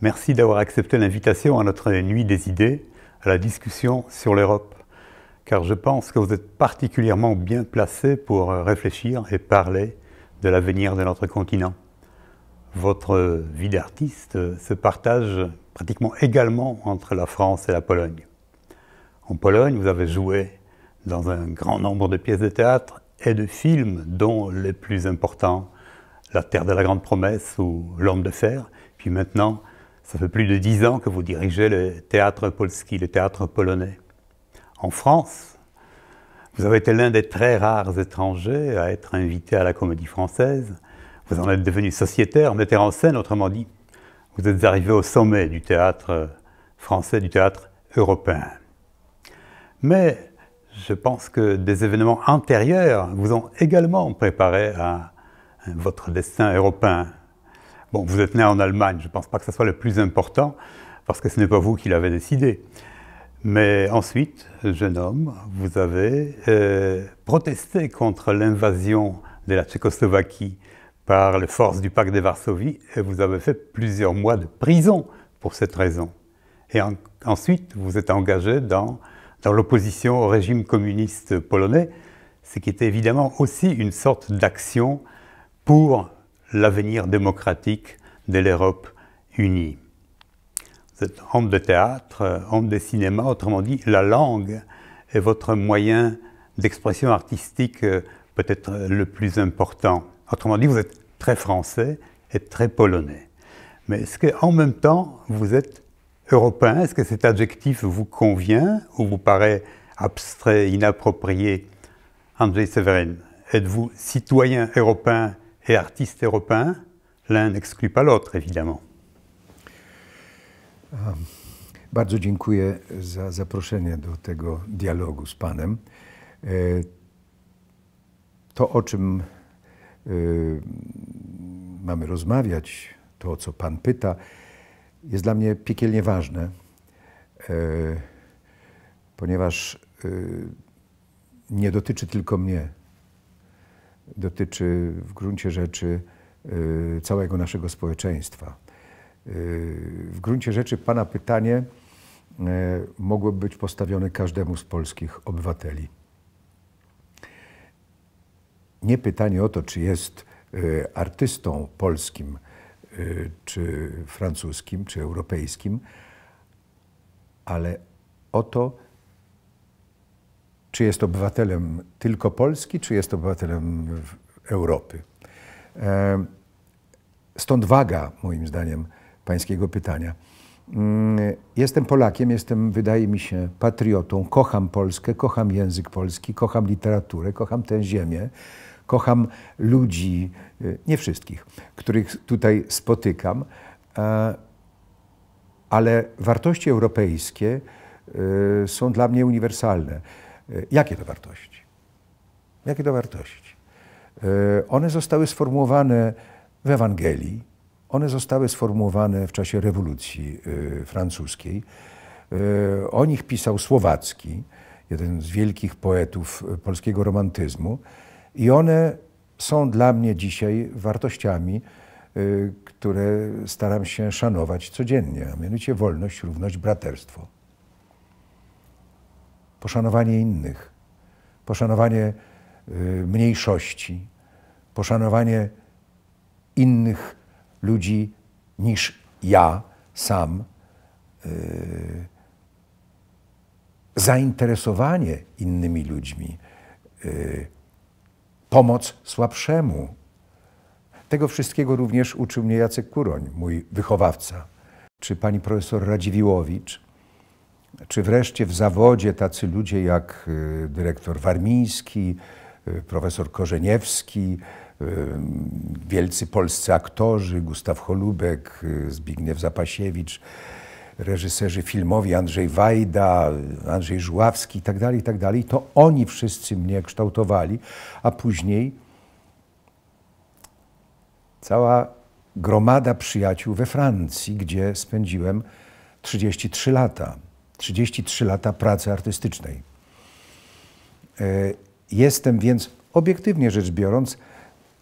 Merci d'avoir accepté l'invitation à notre Nuit des idées, à la discussion sur l'Europe, car je pense que vous êtes particulièrement bien placé pour euh, réfléchir et parler de l'avenir de notre continent. Votre euh, vie d'artiste euh, se partage pratiquement également entre la France et la Pologne. En Pologne, vous avez joué dans un grand nombre de pièces de théâtre et de films, dont les plus importants la terre de la grande promesse ou l'homme de fer. Puis maintenant, ça fait plus de dix ans que vous dirigez le théâtre polski, le théâtre polonais. En France, vous avez été l'un des très rares étrangers à être invité à la comédie française. Vous en êtes devenu sociétaire, metteur en scène, autrement dit. Vous êtes arrivé au sommet du théâtre français, du théâtre européen. Mais je pense que des événements antérieurs vous ont également préparé à votre destin européen. Bon, vous êtes né en Allemagne, je ne pense pas que ce soit le plus important, parce que ce n'est pas vous qui l'avez décidé. Mais ensuite, jeune homme, vous avez euh, protesté contre l'invasion de la Tchécoslovaquie par les forces du pacte de Varsovie et vous avez fait plusieurs mois de prison pour cette raison. Et ensuite, vous êtes engagé dans l'opposition au régime communiste polonais, ce qui était évidemment aussi une sorte d'action pour l'avenir démocratique de l'Europe unie. êtes homme de théâtre, homme de cinéma, autrement dit, la langue est votre moyen d'expression artistique euh, peut-être le plus important. Autrement dit, vous êtes très français et très polonais. Mais est-ce qu'en même temps, vous êtes européen Est-ce que cet adjectif vous convient ou vous paraît abstrait, inapproprié Andrzej Severin, êtes-vous citoyen européen et artiste européen, l'un n'exclut pas l'autre, évidemment. Ehm, bardzo dziękuję za zaproszenie do tego dialogu z Panem. Ehm, to, o czym ehm, mamy rozmawiać, to, o co Pan pyta, jest dla mnie piekielnie ważne, ponieważ nie dotyczy tylko mnie dotyczy w gruncie rzeczy y, całego naszego społeczeństwa. Y, w gruncie rzeczy Pana pytanie y, mogłoby być postawione każdemu z polskich obywateli. Nie pytanie o to, czy jest artystą polskim, czy francuskim, czy europejskim, ale o to, czy jest obywatelem tylko Polski, czy jest obywatelem Europy. E, stąd waga, moim zdaniem, pańskiego pytania. Mm, jestem Polakiem, jestem, wydaje mi się, patriotą, kocham Polskę, kocham język polski, kocham literaturę, kocham tę ziemię, kocham ludzi, e, nie wszystkich, których tutaj spotykam, e, ale wartości europejskie są dla mnie uniwersalne. E, jakie to wartości? Jakie to wartości? E, one zostały sformułowane w Ewangelii, one zostały sformułowane w czasie rewolucji e, francuskiej. O nich pisał Słowacki, jeden z wielkich poetów polskiego romantyzmu, i one są dla mnie dzisiaj wartościami, które staram się szanować codziennie, a mianowicie wolność, równość, braterstwo poszanowanie innych, poszanowanie y, mniejszości, poszanowanie innych ludzi niż ja sam, y, zainteresowanie innymi ludźmi, y, pomoc słabszemu. Tego wszystkiego również uczył mnie Jacek Kuroń, mój wychowawca, czy pani profesor Radziwiłowicz, czy wreszcie w zawodzie tacy ludzie jak y, dyrektor Warmiński, y, profesor Korzeniewski, y, wielcy polscy aktorzy, Gustaw Holubek, Zbigniew Zapasiewicz, reżyserzy filmowi Andrzej Wajda, Andrzej Żuławski itd., tak itd. Tak to oni wszyscy mnie kształtowali, a później cała gromada przyjaciół we Francji, gdzie spędziłem 33 lata. 33 lata pracy artystycznej. E, jestem więc, obiektywnie rzecz biorąc,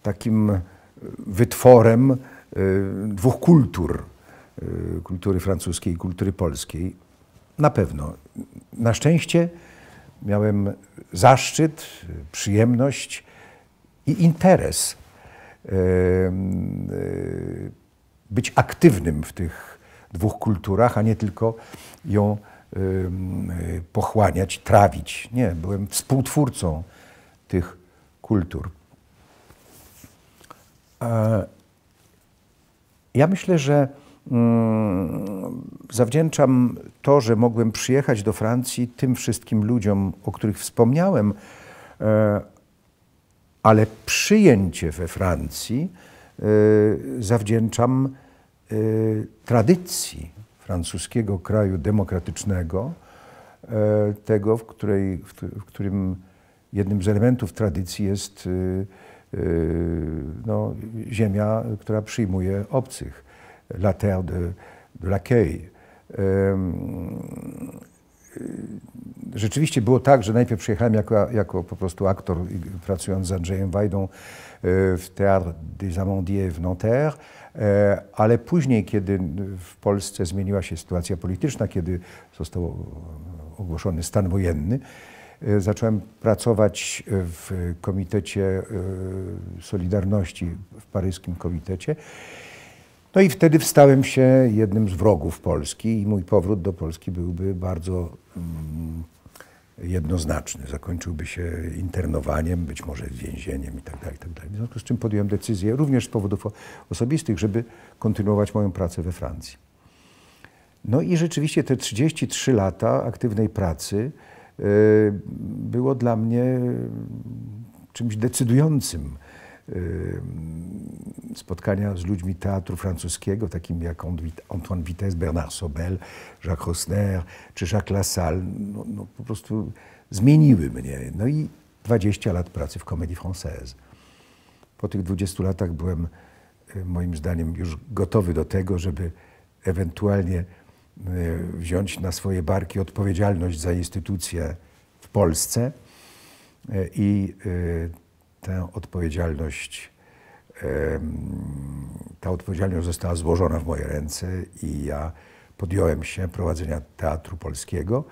takim e, wytworem e, dwóch kultur kultury francuskiej i kultury polskiej. Na pewno. Na szczęście miałem zaszczyt, przyjemność i interes być aktywnym w tych dwóch kulturach, a nie tylko ją Y, pochłaniać, trawić. Nie, byłem współtwórcą tych kultur. E, ja myślę, że mm, zawdzięczam to, że mogłem przyjechać do Francji tym wszystkim ludziom, o których wspomniałem, e, ale przyjęcie we Francji y, zawdzięczam y, tradycji, francuskiego kraju demokratycznego, e, tego, w, której, w, którym jednym z elementów tradycji jest e, e, no, ziemia, która przyjmuje obcych, la terre de, de l'accueil. Rzeczywiście było tak, że najpierw przyjechałem jako, jako po prostu aktor, pracując z Andrzejem Wajdą w Théâtre des Amandiers w Nanterre, E, ale później, kiedy w Polsce zmieniła się sytuacja polityczna, kiedy został e, ogłoszony stan wojenny, e, zacząłem pracować w Komitecie Solidarności, w paryskim komitecie. No i wtedy wstałem się jednym z wrogów Polski i mój powrót do Polski byłby bardzo mm, jednoznaczny. Zakończyłby się internowaniem, być może więzieniem itd. Tak itd. Tak w związku z czym podjąłem decyzję, również z powodów osobistych, żeby kontynuować moją pracę we Francji. No i rzeczywiście te 33 lata aktywnej pracy e, było dla mnie czymś decydującym spotkania z ludźmi teatru francuskiego, takim jak Antoine Vitesse, Bernard Sobel, Jacques Rosner czy Jacques Lassalle, no, no, po prostu zmieniły mnie. No i 20 lat pracy w Comédie Française. Po tych 20 latach byłem y, moim zdaniem już gotowy do tego, żeby ewentualnie y, wziąć na swoje barki odpowiedzialność za instytucję w Polsce y, i tę odpowiedzialność, ta odpowiedzialność została złożona w moje ręce i ja podjąłem się prowadzenia Teatru Polskiego.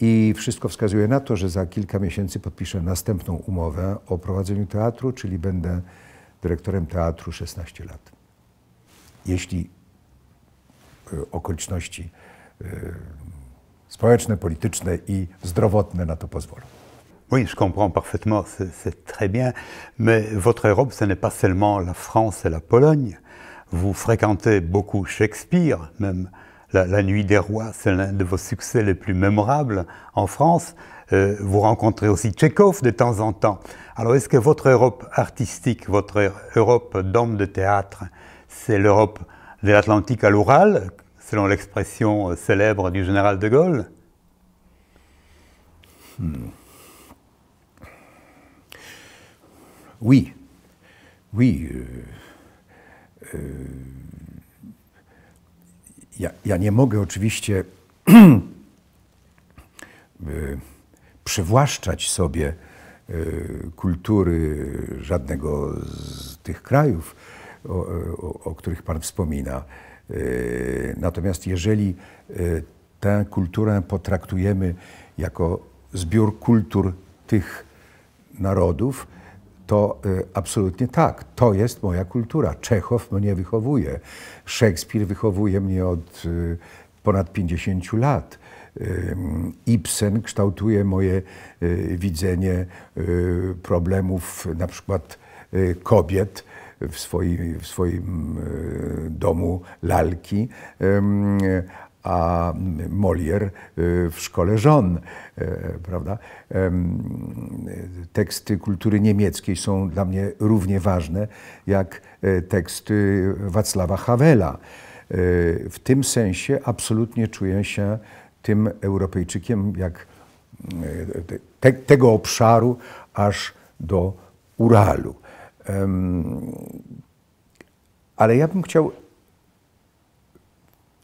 I wszystko wskazuje na to, że za kilka miesięcy podpiszę następną umowę o prowadzeniu teatru, czyli będę dyrektorem teatru 16 lat. Jeśli e, okoliczności e, społeczne, polityczne i zdrowotne na to pozwolą. Oui, je comprends parfaitement, c'est très bien. Mais votre Europe, ce n'est pas seulement la France et la Pologne. Vous fréquentez beaucoup Shakespeare, même La, Nuit des Rois, c'est l'un de vos succès les plus mémorables en France. Euh, vous rencontrez aussi Tchékov de temps en temps. Alors est-ce que votre Europe artistique, votre Europe d'hommes de théâtre, c'est l'Europe de l'Atlantique à l'Oural, selon l'expression célèbre du général de Gaulle hmm. Oui, oui. Euh, euh, ja, ja, nie mogę oczywiście e, przywłaszczać sobie e, kultury żadnego z tych krajów, o, e, o, o których Pan wspomina. Natomiast jeżeli tę kulturę potraktujemy jako zbiór kultur tych narodów, to y, absolutnie tak. To jest moja kultura. Czechow mnie wychowuje. Szekspir wychowuje mnie od y, ponad 50 lat. Y, Ibsen kształtuje moje widzenie problemów na przykład kobiet w swoim, w swoim domu lalki, a Molière y, w Szkole Żon. Y, prawda? Teksty kultury niemieckiej są dla mnie równie ważne jak e, teksty Wacława Hawela. E, w tym sensie absolutnie czuję się tym Europejczykiem, jak e, te, tego obszaru aż do Uralu. Ale ja bym chciał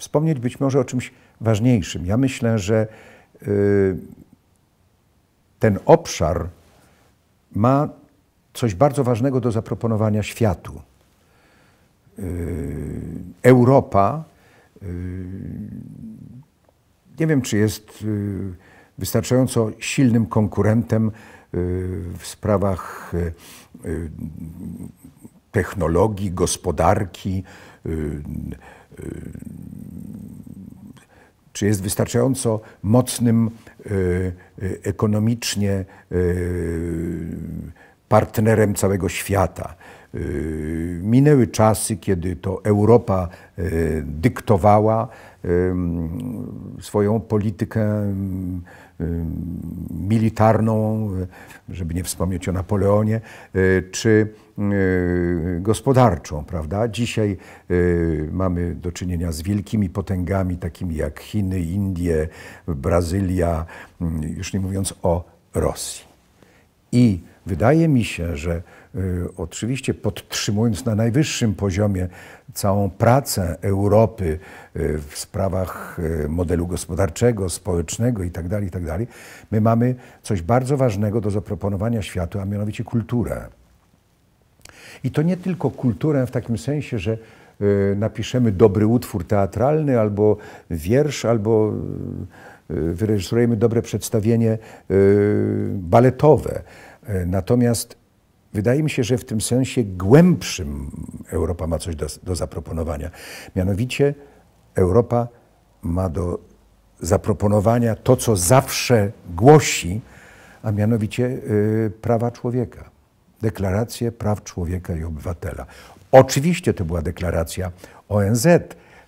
wspomnieć być może o czymś ważniejszym. Ja myślę, że y, ten obszar ma coś bardzo ważnego do zaproponowania światu. Y, Europa, y, nie wiem czy jest wystarczająco silnym konkurentem w sprawach technologii, gospodarki, czy jest wystarczająco mocnym e, e, ekonomicznie e, partnerem całego świata. Minęły czasy, kiedy to Europa dyktowała swoją politykę militarną, żeby nie wspomnieć o Napoleonie, czy Y, gospodarczą, prawda? Dzisiaj y, mamy do czynienia z wielkimi potęgami, takimi jak Chiny, Indie, Brazylia, y, już nie mówiąc o Rosji. I wydaje mi się, że oczywiście podtrzymując na najwyższym poziomie całą pracę Europy w sprawach modelu gospodarczego, społecznego itd., tak itd., tak my mamy coś bardzo ważnego do zaproponowania światu, a mianowicie kulturę. I to nie tylko kulturę w takim sensie, że y, napiszemy dobry utwór teatralny albo wiersz, albo y, y, wyreżyserujemy dobre przedstawienie baletowe. Natomiast wydaje mi się, że w tym sensie głębszym Europa ma coś do, do zaproponowania. Mianowicie Europa ma do zaproponowania to, co zawsze głosi, a mianowicie prawa człowieka. Deklarację Praw Człowieka i Obywatela. Oczywiście to była deklaracja ONZ,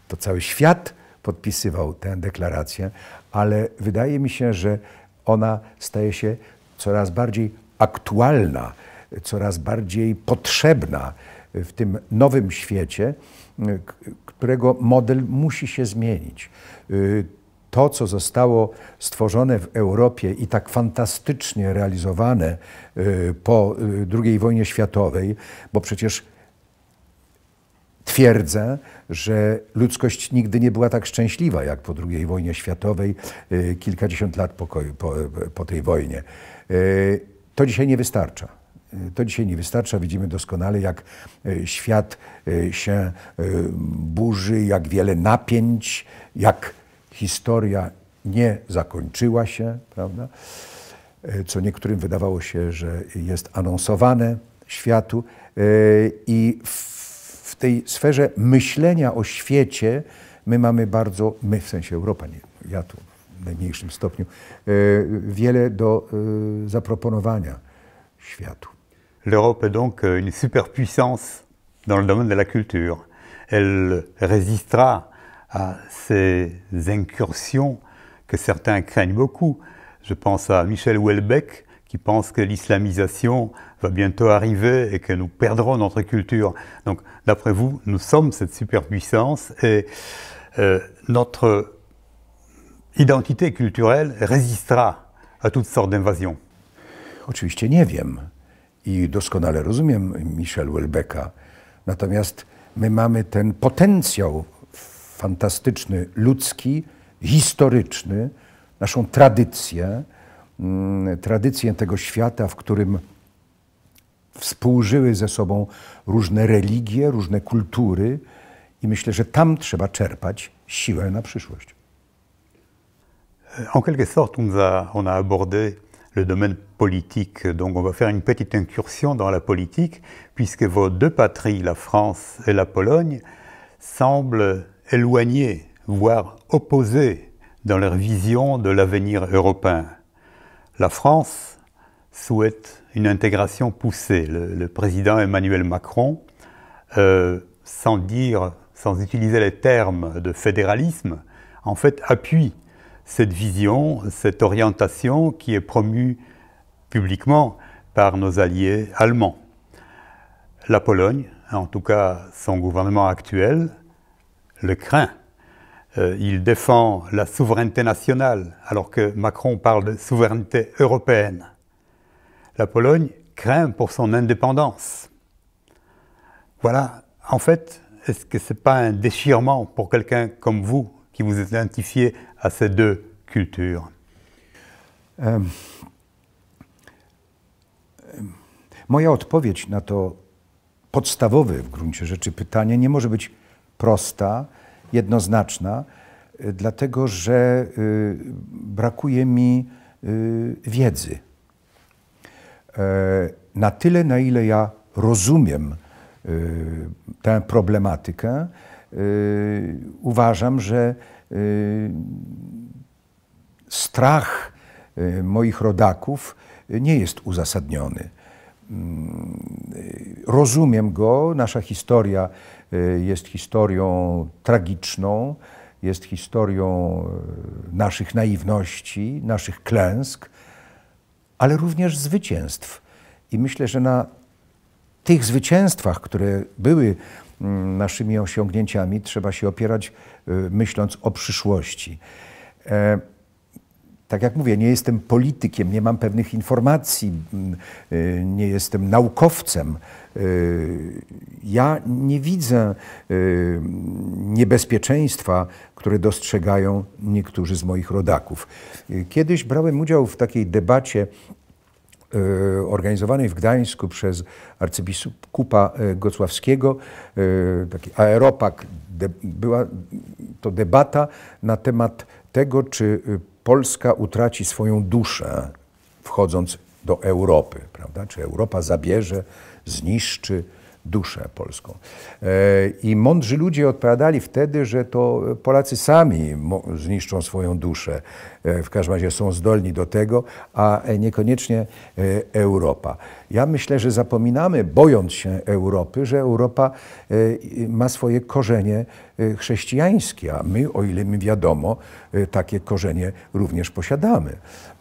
to cały świat podpisywał tę deklarację, ale wydaje mi się, że ona staje się coraz bardziej aktualna, coraz bardziej potrzebna w tym nowym świecie, którego model musi się zmienić. Y, to, co zostało stworzone w Europie i tak fantastycznie realizowane y, po y, II wojnie światowej, bo przecież twierdzę, że ludzkość nigdy nie była tak szczęśliwa jak po II wojnie światowej, y, kilkadziesiąt lat po, po, po tej wojnie. To dzisiaj nie wystarcza. To dzisiaj nie wystarcza. Widzimy doskonale, jak świat się burzy, jak wiele napięć, jak historia nie zakończyła się, prawda? E, co niektórym wydawało się, że jest anonsowane światu. E, I w tej sferze myślenia o świecie my mamy bardzo, my w sensie Europa, nie, ja tu w najmniejszym stopniu, e, wiele do zaproponowania światu. L'Europe est donc euh, une superpuissance dans le domaine de la culture. Elle résistera à ces incursions que certains craignent beaucoup. Je pense à Michel Houellebecq qui pense que l'islamisation va bientôt arriver et que nous perdrons notre culture. Donc, d'après vous, nous sommes cette superpuissance et euh, notre identité culturelle résistera à toutes sortes d'invasions. Oczywiście nie wiem i doskonale rozumiem Michel Welbecka, natomiast my mamy ten potencjał fantastyczny, ludzki, historyczny, naszą tradycję, mm, tradycję tego świata, w którym współżyły ze sobą różne religie, różne kultury i myślę, że tam trzeba czerpać siłę na przyszłość. En quelque sorte, on a, on a abordé le domaine politique. Donc on va faire une petite incursion dans la politique, puisque vos deux patries, la France et la Pologne, semblent éloignés, voire opposés dans leur vision de l'avenir européen. La France souhaite une intégration poussée. Le, président Emmanuel Macron, euh, sans dire, sans utiliser les termes de fédéralisme, en fait appuie cette vision, cette orientation qui est promue publiquement par nos alliés allemands. La Pologne, en tout cas son gouvernement actuel, le craint. Euh, il défend la souveraineté nationale, alors que Macron parle de souveraineté européenne. La Pologne craint pour son indépendance. Voilà, en fait, est-ce que ce n'est pas un déchirement pour quelqu'un comme vous qui vous identifiez à ces deux cultures euh, Moja odpowiedź na to podstawowe w gruncie rzeczy pytanie nie może być prosta, jednoznaczna, y, dlatego że y, brakuje mi y, wiedzy. E, na tyle, na ile ja rozumiem tę problematykę, uważam, że strach moich rodaków nie jest uzasadniony. Mm, rozumiem go, nasza historia Y, jest historią tragiczną, jest historią y, naszych naiwności, naszych klęsk, ale również zwycięstw. I myślę, że na tych zwycięstwach, które były mm, naszymi osiągnięciami, trzeba się opierać, y, myśląc o przyszłości. E, tak jak mówię, nie jestem politykiem, nie mam pewnych informacji, mm, y, nie jestem naukowcem. Y, ja nie widzę y, niebezpieczeństwa, które dostrzegają niektórzy z moich rodaków. Kiedyś brałem udział w takiej debacie organizowanej w Gdańsku przez arcybiskupa Gocławskiego, taki aeropak. Była to debata na temat tego, czy Polska utraci swoją duszę, wchodząc do Europy, prawda? Czy Europa zabierze, zniszczy, duszę polską. E, I mądrzy ludzie odpowiadali wtedy, że to Polacy sami zniszczą swoją duszę, e, w każdym razie są zdolni do tego, a niekoniecznie e, Europa. Ja myślę, że zapominamy, bojąc się Europy, że Europa ma swoje korzenie chrześcijańskie, a my, o ile mi wiadomo, takie korzenie również posiadamy.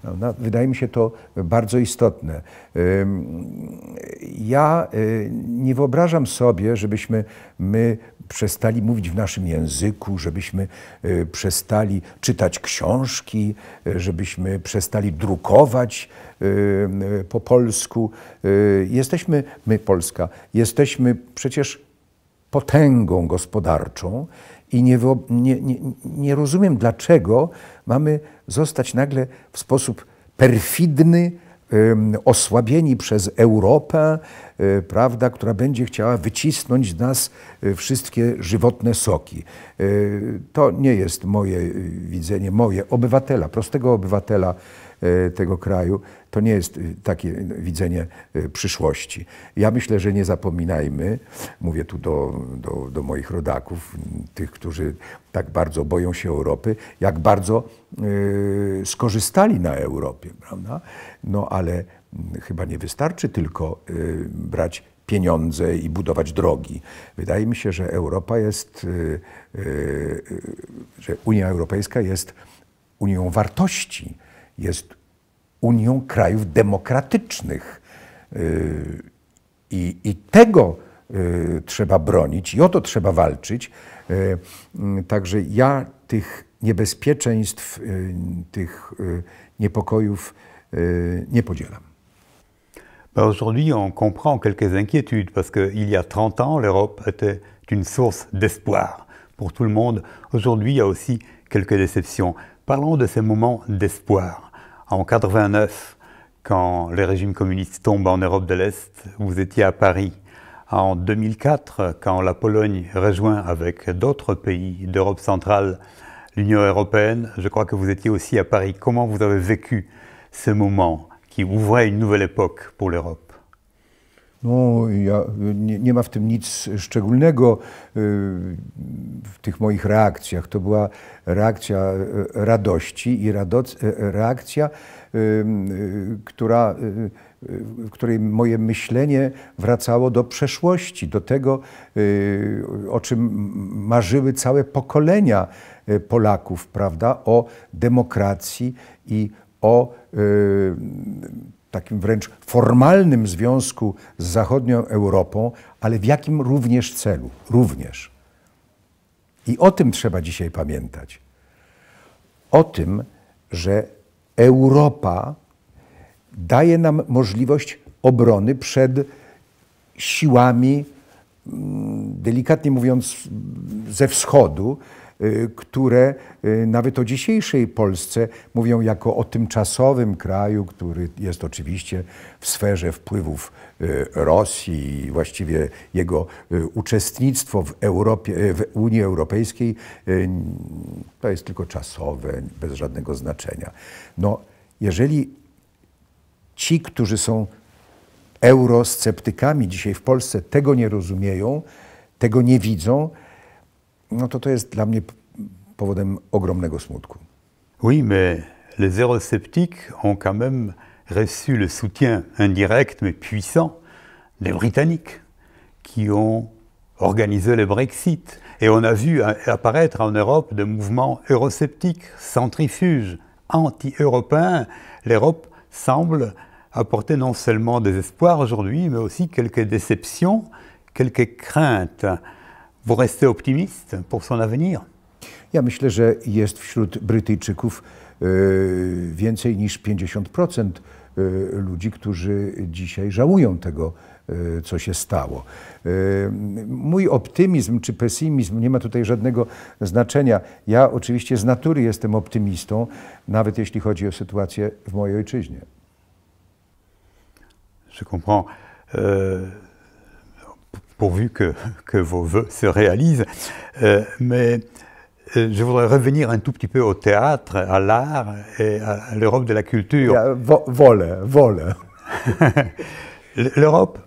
Prawda? Wydaje mi się to bardzo istotne. Ja y, nie wyobrażam sobie, żebyśmy my przestali mówić w naszym języku, żebyśmy y, przestali czytać książki, y, żebyśmy przestali drukować po polsku. Jesteśmy, my Polska, jesteśmy przecież potęgą gospodarczą. I nie, nie, nie, nie rozumiem, dlaczego mamy zostać nagle w sposób perfidny, osłabieni przez Europę, e, prawda, która będzie chciała wycisnąć z nas e, wszystkie żywotne soki. E, to nie jest moje widzenie, moje obywatela, prostego obywatela E, tego kraju. To nie jest e, takie e, widzenie przyszłości. Ja myślę, że nie zapominajmy, mówię tu do, do, do moich rodaków, tych, którzy tak bardzo boją się Europy, jak bardzo skorzystali na Europie, prawda? No ale chyba nie wystarczy tylko brać pieniądze i budować drogi. Wydaje mi się, że Europa jest, że Unia Europejska jest Unią wartości jest Unią Krajów Demokratycznych. Y, I, i tego y, trzeba bronić i o to trzeba walczyć. Y, mm, także ja tych niebezpieczeństw, tych niepokojów nie podzielam. Aujourd'hui, on comprend quelques inquiétudes parce qu'il y a 30 ans, l'Europe était une source d'espoir pour tout le monde. Aujourd'hui, il y a aussi quelques déceptions. Parlons de ces moments d'espoir. En 89, quand les régimes communistes tombent en Europe de l'Est, vous étiez à Paris. En 2004, quand la Pologne rejoint avec d'autres pays d'Europe centrale l'Union européenne, je crois que vous étiez aussi à Paris. Comment vous avez vécu ce moment qui ouvrait une nouvelle époque pour l'Europe No, ja, nie, nie, ma w tym nic szczególnego y, w tych moich reakcjach. To była reakcja y, radości i radoc, y, reakcja, która, w której moje myślenie wracało do przeszłości, do tego, o czym marzyły całe pokolenia Polaków, prawda? O demokracji i o takim wręcz formalnym związku z zachodnią Europą, ale w jakim również celu? Również. I o tym trzeba dzisiaj pamiętać. O tym, że Europa daje nam możliwość obrony przed siłami, mm, delikatnie mówiąc, ze wschodu, Y, które y, nawet o dzisiejszej Polsce mówią jako o tymczasowym kraju, który jest oczywiście w sferze wpływów y, Rosji i właściwie jego uczestnictwo w, Europie, w Unii Europejskiej to jest tylko czasowe, bez żadnego znaczenia. No, jeżeli ci, którzy są eurosceptykami dzisiaj w Polsce, tego nie rozumieją, tego nie widzą, Oui, mais les eurosceptiques ont quand même reçu le soutien indirect mais puissant des Britanniques qui ont organisé le Brexit. Et on a vu apparaître en Europe des mouvements eurosceptiques, centrifuges, anti-européens. L'Europe semble apporter non seulement des espoirs aujourd'hui, mais aussi quelques déceptions, quelques craintes. Vous restez optimiste pour son avenir? Ja myślę, że jest wśród Brytyjczyków e, więcej niż 50% e, ludzi, którzy dzisiaj żałują tego, e, co się stało. Mój optymizm czy pesymizm nie ma tutaj żadnego znaczenia. Ja oczywiście z natury jestem optymistą, nawet jeśli chodzi o sytuację w mojej ojczyźnie. Je comprends. Euh... pourvu que, vos voeux se réalisent. Euh, mais euh, je voudrais revenir un tout petit peu au théâtre, à l'art et à l'Europe de la culture. Vol, vol. L'Europe,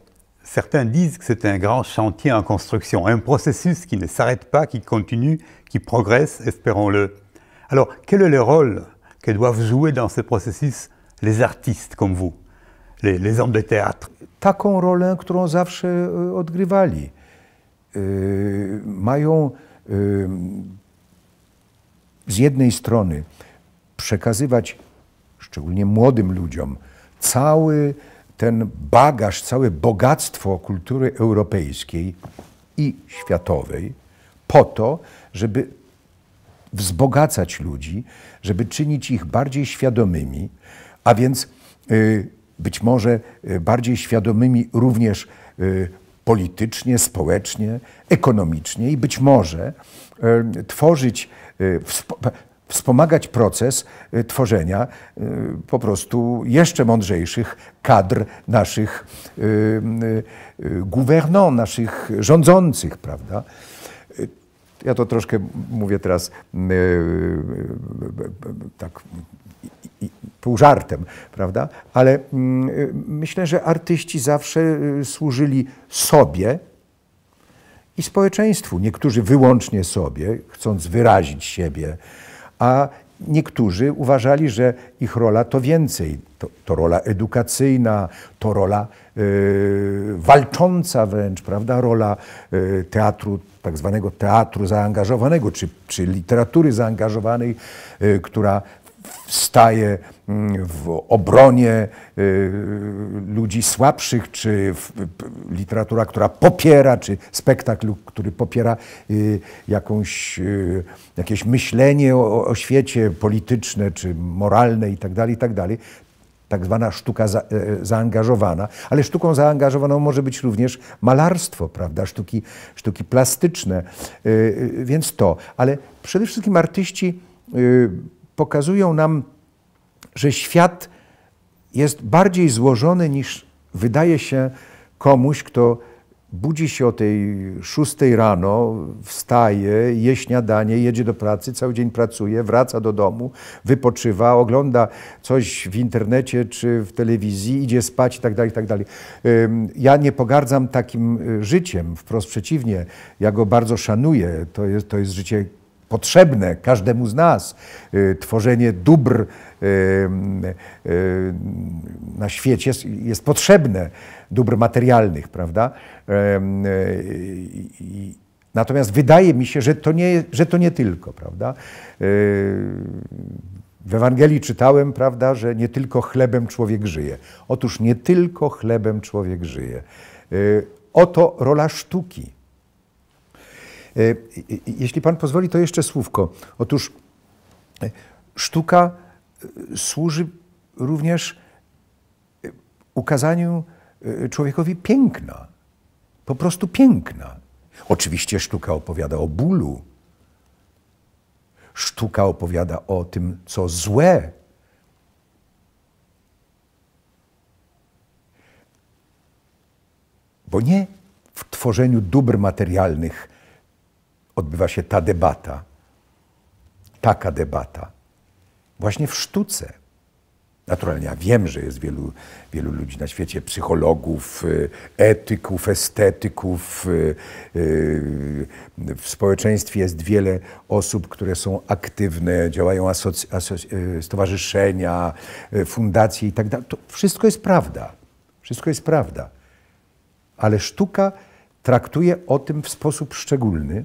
certains disent que c'est un grand chantier en construction, un processus qui ne s'arrête pas, qui continue, qui progresse, espérons-le. Alors, quel est le rôle que doivent jouer dans ce processus les artistes comme vous, les hommes de théâtre taką rolę, którą zawsze y, odgrywali. Y, mają y, z jednej strony przekazywać, szczególnie młodym ludziom, cały ten bagaż, całe bogactwo kultury europejskiej i światowej, po to, żeby wzbogacać ludzi, żeby czynić ich bardziej świadomymi, a więc być może e, bardziej świadomymi również e, politycznie, społecznie, ekonomicznie i być może e, tworzyć, wspomagać proces tworzenia po prostu jeszcze mądrzejszych kadr naszych gouvernants, naszych rządzących, prawda? Ja to troszkę mówię teraz tak pół żartem, prawda? Ale mm, y, myślę, że artyści zawsze y, służyli sobie i społeczeństwu. Niektórzy wyłącznie sobie, chcąc wyrazić siebie, a niektórzy uważali, że ich rola to więcej. To, to rola edukacyjna, to rola yy, walcząca wręcz, prawda? Rola yy, teatru, tak zwanego teatru zaangażowanego, czy, czy literatury zaangażowanej, yy, która staje mm, w obronie y, ludzi słabszych, czy literatura, która popiera, czy spektakl, który popiera y, jakąś, y, jakieś myślenie o, o świecie polityczne, czy moralne itd., tak itd., tak, tak zwana sztuka za, e, zaangażowana, ale sztuką zaangażowaną może być również malarstwo, prawda, sztuki, sztuki plastyczne, więc to. Ale przede wszystkim artyści pokazują nam, że świat jest bardziej złożony niż wydaje się komuś, kto budzi się o tej szóstej rano, wstaje, je śniadanie, jedzie do pracy, cały dzień pracuje, wraca do domu, wypoczywa, ogląda coś w internecie czy w telewizji, idzie spać itd. Tak dalej. Tak ja nie pogardzam takim y, życiem, wprost przeciwnie, ja go bardzo szanuję. To jest, to jest życie potrzebne każdemu z nas, y, tworzenie dóbr y, y, na świecie jest, potrzebne, dóbr materialnych, prawda? Natomiast wydaje mi się, że to nie, że to nie tylko, prawda? W Ewangelii czytałem, prawda, że nie tylko chlebem człowiek żyje. Otóż nie tylko chlebem człowiek żyje. Oto rola sztuki E, jeśli Pan pozwoli, to jeszcze słówko. Otóż e, sztuka e, służy również ukazaniu człowiekowi piękna. Po prostu piękna. Oczywiście sztuka opowiada o bólu. Sztuka opowiada o tym, co złe. Bo nie w tworzeniu dóbr materialnych odbywa się ta debata, taka debata, właśnie w sztuce. Naturalnie ja wiem, że jest wielu, wielu ludzi na świecie, psychologów, y, etyków, estetyków. Y, y, w społeczeństwie jest wiele osób, które są aktywne, działają stowarzyszenia, fundacje tak dalej. To wszystko jest prawda. Wszystko jest prawda. Ale sztuka traktuje o tym w sposób szczególny,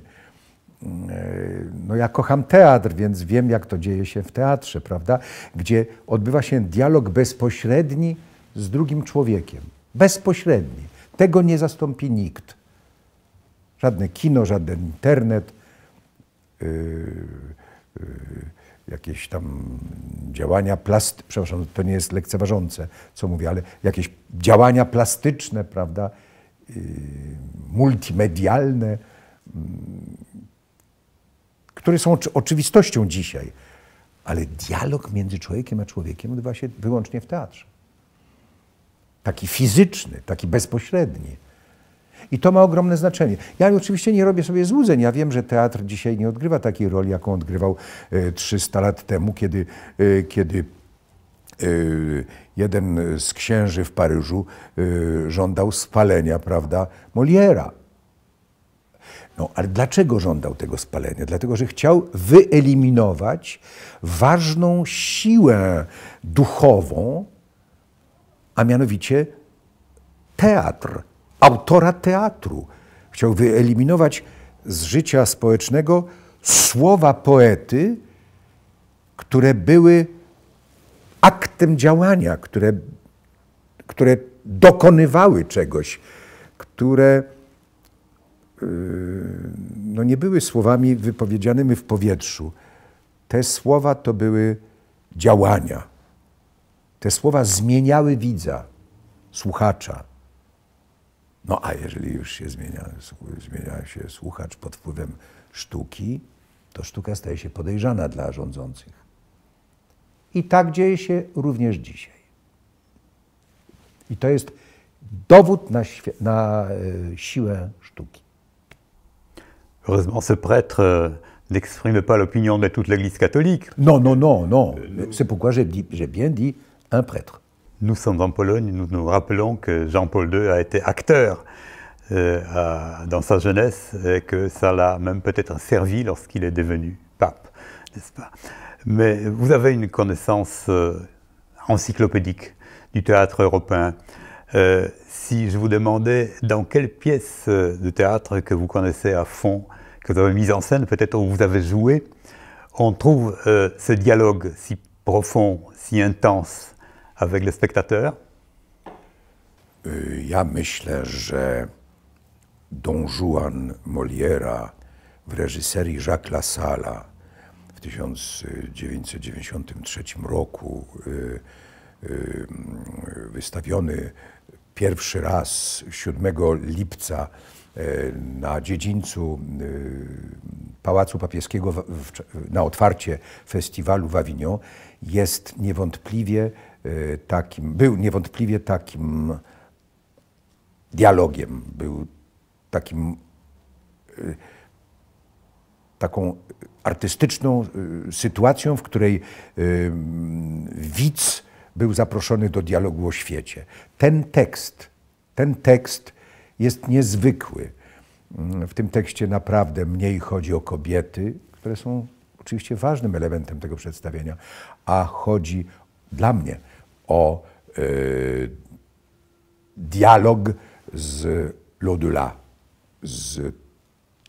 no ja kocham teatr, więc wiem, jak to dzieje się w teatrze, prawda? Gdzie odbywa się dialog bezpośredni z drugim człowiekiem. Bezpośredni. Tego nie zastąpi nikt. Żadne kino, żaden internet, yy, yy, jakieś tam działania plastyczne, przepraszam, to nie jest lekceważące, co mówię, ale jakieś działania plastyczne, prawda, yy, multimedialne mm, które są oczywistością dzisiaj. Ale dialog między człowiekiem a człowiekiem odbywa się wyłącznie w teatrze. Taki fizyczny, taki bezpośredni. I to ma ogromne znaczenie. Ja oczywiście nie robię sobie złudzeń. Ja wiem, że teatr dzisiaj nie odgrywa takiej roli, jaką odgrywał 300 e, lat temu, kiedy, e, kiedy e, jeden z księży w Paryżu żądał spalenia, prawda, Moliera. No, ale dlaczego żądał tego spalenia? Dlatego, że chciał wyeliminować ważną siłę duchową, a mianowicie teatr, autora teatru. Chciał wyeliminować z życia społecznego słowa poety, które były aktem działania, które, które dokonywały czegoś, które no nie były słowami wypowiedzianymi w powietrzu. Te słowa to były działania. Te słowa zmieniały widza, słuchacza. No a jeżeli już się zmienia, zmienia się słuchacz pod wpływem sztuki, to sztuka staje się podejrzana dla rządzących. I tak dzieje się również dzisiaj. I to jest dowód na, na e, siłę sztuki. Heureusement, ce prêtre euh, n'exprime pas l'opinion de toute l'Église catholique. Non, non, non, non. Euh, C'est pourquoi j'ai bien dit un prêtre. Nous sommes en Pologne, nous nous rappelons que Jean-Paul II a été acteur euh, dans sa jeunesse et que ça l'a même peut-être servi lorsqu'il est devenu pape, n'est-ce pas Mais vous avez une connaissance encyclopédique du théâtre européen. Euh, si je vous demandais dans quelle pièce euh, de théâtre que vous connaissez à fond, que vous avez mise en scène, peut-être où vous avez joué, on trouve euh, ce dialogue si profond, si intense avec le spectateur Je pense que Don Juan Moliera w reżyserii Jacques Lassala w 1993 roku pierwszy raz 7 lipca e, na dziedzińcu e, Pałacu Papieskiego na otwarcie festiwalu w Avignon jest niewątpliwie e, takim, był niewątpliwie takim dialogiem, był takim taką artystyczną sytuacją, w której widz był zaproszony do dialogu o świecie. Ten tekst, ten tekst jest niezwykły. Mm, w tym tekście naprawdę mniej chodzi o kobiety, które są oczywiście ważnym elementem tego przedstawienia, a chodzi dla mnie o y, dialog z Lodula, z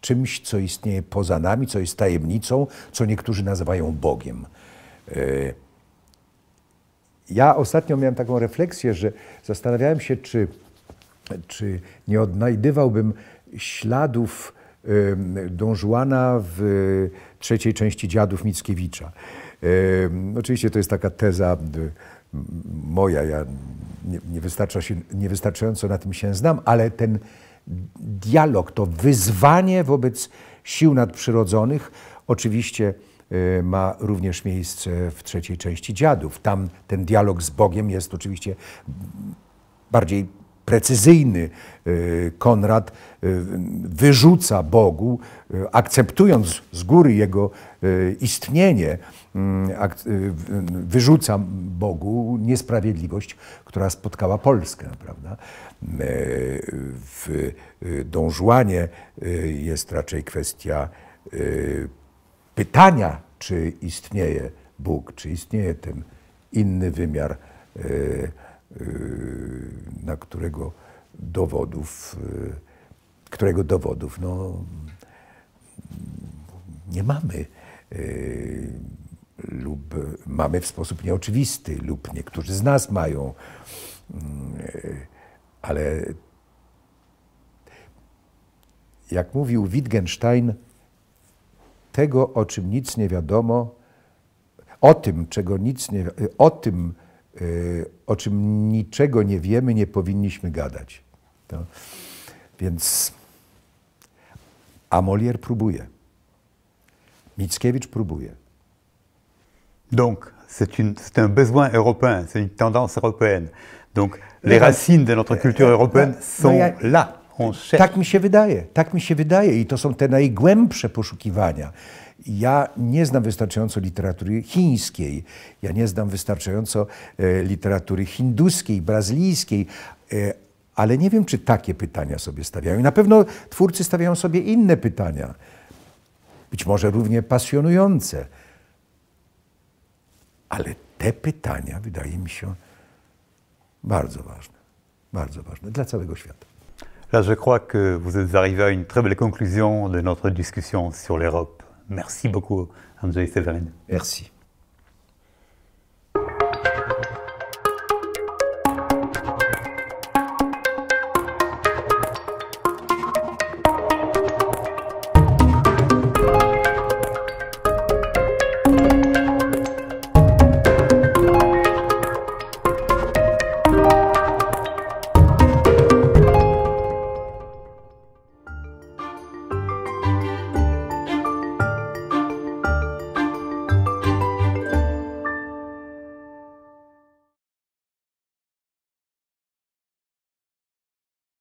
czymś, co istnieje poza nami, co jest tajemnicą, co niektórzy nazywają Bogiem. Y, ja ostatnio miałem taką refleksję, że zastanawiałem się, czy, czy nie odnajdywałbym śladów Don Juana w trzeciej części Dziadów Mickiewicza. Oczywiście to jest taka teza moja, ja nie, nie, wystarcza się, niewystarczająco na tym się znam, ale ten dialog, to wyzwanie wobec sił nadprzyrodzonych, oczywiście Y, ma również miejsce w trzeciej części Dziadów. Tam ten dialog z Bogiem jest oczywiście bardziej precyzyjny. Y, Konrad y, wyrzuca Bogu, akceptując z góry jego istnienie, mm, wyrzuca Bogu niesprawiedliwość, która spotkała Polskę. Prawda? W Dążłanie jest raczej kwestia pytania, czy istnieje Bóg, czy istnieje ten inny wymiar, e, e, na którego dowodów, e, którego dowodów no, nie mamy lub mamy w sposób nieoczywisty, lub niektórzy z nas mają, mm, ale jak mówił Wittgenstein, tego, o czym nic nie wiadomo, o tym, czego nic nie, o tym, e, o czym niczego nie wiemy, nie powinniśmy gadać. No. więc a Molière próbuje. Mickiewicz próbuje. Donc, c'est un besoin européen, c'est une tendance européenne. Donc, no les racines de notre culture européenne sont no là. Tak mi się wydaje, tak mi się wydaje i to są te najgłębsze poszukiwania. Ja nie znam wystarczająco literatury chińskiej, ja nie znam wystarczająco e, literatury hinduskiej, brazylijskiej, e, ale nie wiem, czy takie pytania sobie stawiają. I na pewno twórcy stawiają sobie inne pytania, być może równie pasjonujące, ale te pytania wydaje mi się bardzo ważne, bardzo ważne dla całego świata. Là, je crois que vous êtes arrivé à une très belle conclusion de notre discussion sur l'Europe. Merci beaucoup, Andrzej Séverine. Merci.